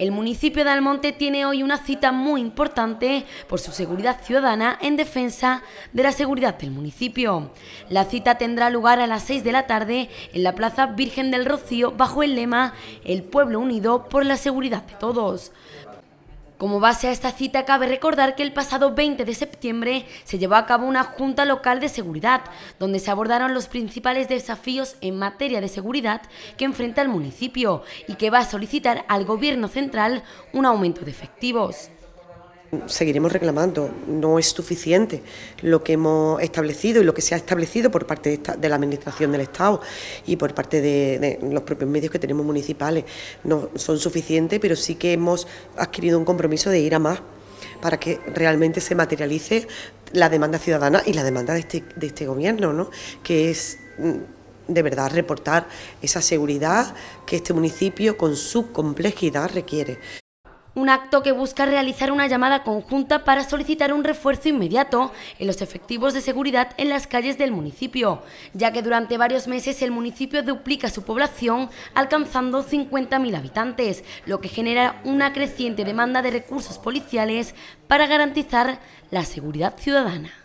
El municipio de Almonte tiene hoy una cita muy importante por su seguridad ciudadana en defensa de la seguridad del municipio. La cita tendrá lugar a las 6 de la tarde en la Plaza Virgen del Rocío bajo el lema El pueblo unido por la seguridad de todos. Como base a esta cita, cabe recordar que el pasado 20 de septiembre se llevó a cabo una Junta Local de Seguridad, donde se abordaron los principales desafíos en materia de seguridad que enfrenta el municipio y que va a solicitar al Gobierno Central un aumento de efectivos. Seguiremos reclamando, no es suficiente lo que hemos establecido y lo que se ha establecido por parte de, la Administración del Estado y por parte de, los propios medios que tenemos municipales. No son suficientes, pero sí que hemos adquirido un compromiso de ir a más para que realmente se materialice la demanda ciudadana y la demanda de este, este gobierno, ¿no? que es mm, de verdad reportar esa seguridad que este municipio con su complejidad requiere un acto que busca realizar una llamada conjunta para solicitar un refuerzo inmediato en los efectivos de seguridad en las calles del municipio, ya que durante varios meses el municipio duplica su población alcanzando 50.000 habitantes, lo que genera una creciente demanda de recursos policiales para garantizar la seguridad ciudadana.